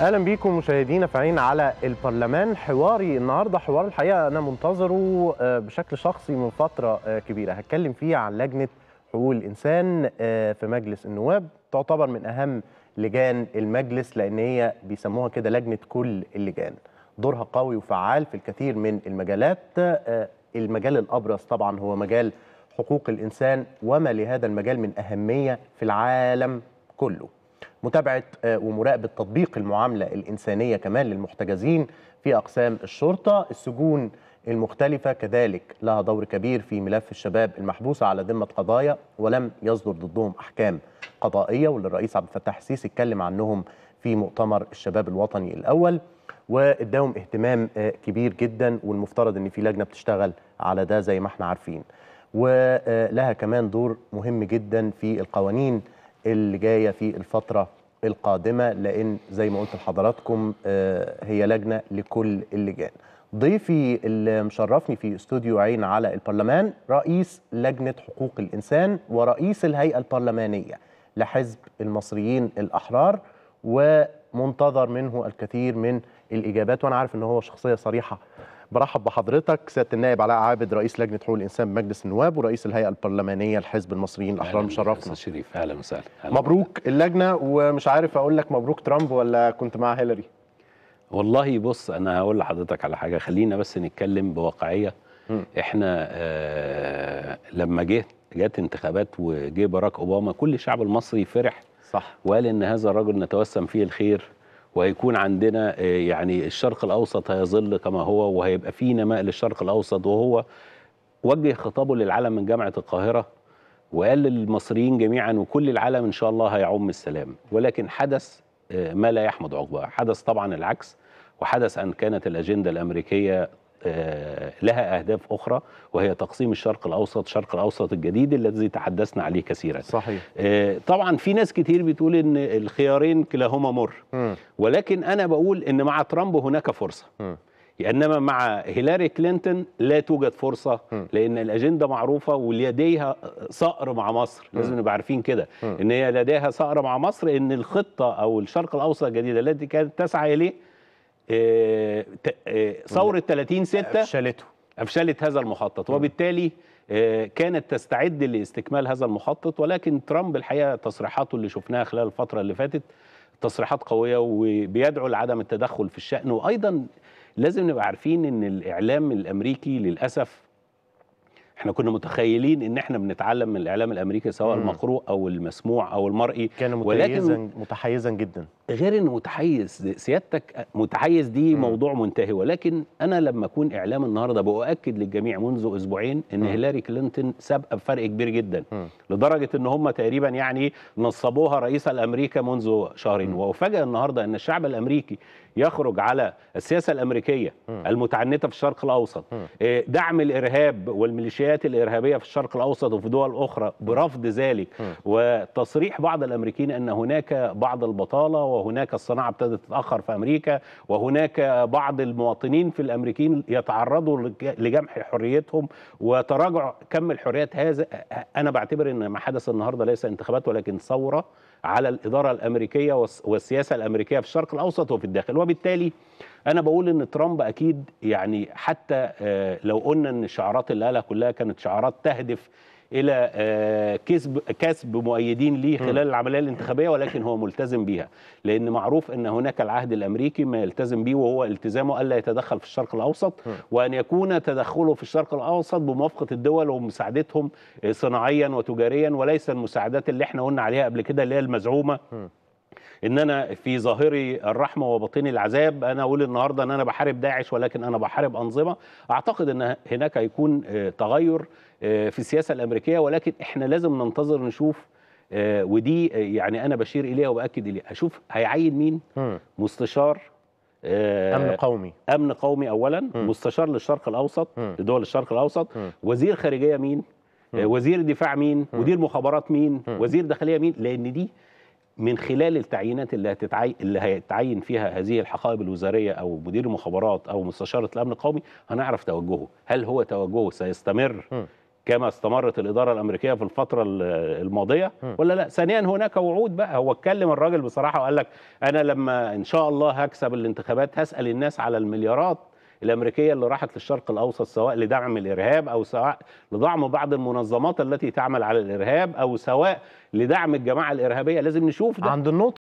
اهلا بيكم مشاهدينا في عين على البرلمان حواري النهارده حوار الحقيقه انا منتظره آه، بشكل شخصي من فتره آه، كبيره هتكلم فيه عن لجنه حقوق الانسان آه، في مجلس النواب تعتبر من اهم لجان المجلس لان هي بيسموها كده لجنه كل اللجان دورها قوي وفعال في الكثير من المجالات المجال الابرز طبعا هو مجال حقوق الانسان وما لهذا المجال من اهميه في العالم كله متابعة آه، ومراقبة تطبيق المعاملة الإنسانية كمان للمحتجزين في أقسام الشرطة السجون المختلفة كذلك لها دور كبير في ملف الشباب المحبوسة على ذمة قضايا ولم يصدر ضدهم أحكام قضائية واللي الرئيس عبد الفتاح السيسي اتكلم عنهم في مؤتمر الشباب الوطني الأول واداهم اهتمام آه، كبير جدا والمفترض ان في لجنه بتشتغل على ده زي ما احنا عارفين ولها آه، كمان دور مهم جدا في القوانين اللي جايه في الفتره القادمه لان زي ما قلت لحضراتكم آه، هي لجنه لكل اللجان. ضيفي اللي مشرفني في استوديو عين على البرلمان رئيس لجنه حقوق الانسان ورئيس الهيئه البرلمانيه لحزب المصريين الاحرار ومنتظر منه الكثير من الاجابات وانا عارف ان هو شخصيه صريحه برحب بحضرتك سياده النائب علاء عابد رئيس لجنه حقوق الانسان بمجلس النواب ورئيس الهيئه البرلمانيه لحزب المصريين الاحرار مشرفنا شريف اهلا وسهلا مبروك اللجنه ومش عارف اقول لك مبروك ترامب ولا كنت مع هيلاري والله بص انا هقول لحضرتك على حاجه خلينا بس نتكلم بواقعيه م. احنا آه لما جه جت انتخابات وجه باراك اوباما كل الشعب المصري فرح صح وقال ان هذا الرجل نتوسم فيه الخير وهيكون عندنا آه، يعني الشرق الاوسط هيظل كما هو وهيبقى في نماء للشرق الاوسط وهو وجه خطابه للعالم من جامعه القاهره وقال للمصريين جميعا وكل العالم ان شاء الله هيعم السلام ولكن حدث آه، ما لا يحمد عقباه حدث طبعا العكس وحدث ان كانت الاجنده الامريكيه آه، لها أهداف أخرى وهي تقسيم الشرق الأوسط شرق الأوسط الجديد الذي تحدثنا عليه كثيرا صحيح آه، طبعا في ناس كتير بتقول إن الخيارين كلاهما مر ولكن أنا بقول إن مع ترامب هناك فرصة انما مع هيلاري كلينتون لا توجد فرصه لان الاجنده معروفه ولديها صقر مع مصر لازم نبقى عارفين كده ان هي لديها صقر مع مصر ان الخطه او الشرق الاوسط الجديده التي كانت تسعى اليه آه، آه، ثوره 30 6 افشلته افشلت هذا المخطط وبالتالي آه، كانت تستعد لاستكمال هذا المخطط ولكن ترامب الحقيقه تصريحاته اللي شفناها خلال الفتره اللي فاتت تصريحات قويه وبيدعو لعدم التدخل في الشأن وايضا لازم نبقى عارفين ان الاعلام الامريكي للاسف احنا كنا متخيلين ان احنا بنتعلم من الاعلام الامريكي سواء المقروء او المسموع او المرئي كان متحيزا ولكن متحيزا جدا غير انه متحيز سيادتك متحيز دي مم. موضوع منتهي ولكن انا لما اكون اعلام النهارده باؤكد للجميع منذ اسبوعين ان مم. هيلاري كلينتون سابقه بفرق كبير جدا مم. لدرجه ان هم تقريبا يعني نصبوها رئيسه لامريكا منذ شهرين وافاجئ النهارده ان الشعب الامريكي يخرج على السياسه الامريكيه مم. المتعنته في الشرق الاوسط مم. آه، دعم الارهاب والميليشيات التداعيات الارهابيه في الشرق الاوسط وفي دول اخرى برفض ذلك وتصريح بعض الامريكيين ان هناك بعض البطاله وهناك الصناعه ابتدت تتاخر في امريكا وهناك بعض المواطنين في الامريكيين يتعرضوا لجمح حريتهم وتراجع كم الحريات هذا انا بعتبر ان ما حدث النهارده ليس انتخابات ولكن ثوره على الإدارة الأمريكية والسياسة الأمريكية في الشرق الأوسط وفي الداخل وبالتالي أنا بقول إن ترامب أكيد يعني حتى آه، لو قلنا إن الشعارات اللي قالها كلها كانت شعارات تهدف الى آه، كسب كسب مؤيدين ليه خلال العمليه الانتخابيه ولكن هو ملتزم بيها لان معروف ان هناك العهد الامريكي ما يلتزم به وهو التزامه الا يتدخل في الشرق الاوسط وان يكون تدخله في الشرق الاوسط بموافقه الدول ومساعدتهم آه، صناعيا وتجاريا وليس المساعدات اللي احنا قلنا عليها قبل كده اللي هي المزعومه ان انا في ظاهري الرحمه وباطني العذاب انا اقول النهارده ان انا بحارب داعش ولكن انا بحارب انظمه اعتقد ان هناك هيكون آه، تغير آه، في السياسه الامريكيه ولكن احنا لازم ننتظر نشوف آه، ودي آه، يعني انا بشير اليها وباكد اليها اشوف هيعين مين مستشار امن قومي امن قومي اولا مستشار للشرق الاوسط لدول الشرق الاوسط وزير خارجيه مين وزير دفاع مين مدير مخابرات مين وزير داخليه مين لان دي من خلال التعيينات اللي هتتعين اللي هيتعين فيها هذه الحقائب الوزاريه او مدير المخابرات او مستشاره الامن القومي هنعرف توجهه هل هو توجهه سيستمر م. كما استمرت الاداره الامريكيه في الفتره الماضيه ولا لا ثانيا هناك وعود بقى هو اتكلم الراجل بصراحه وقال لك انا لما ان شاء الله هكسب الانتخابات هسال الناس على المليارات الامريكيه اللي راحت للشرق الاوسط سواء لدعم الارهاب او سواء لدعم بعض المنظمات التي تعمل على الارهاب او سواء لدعم الجماعه الارهابيه لازم نشوف ده عند النقطه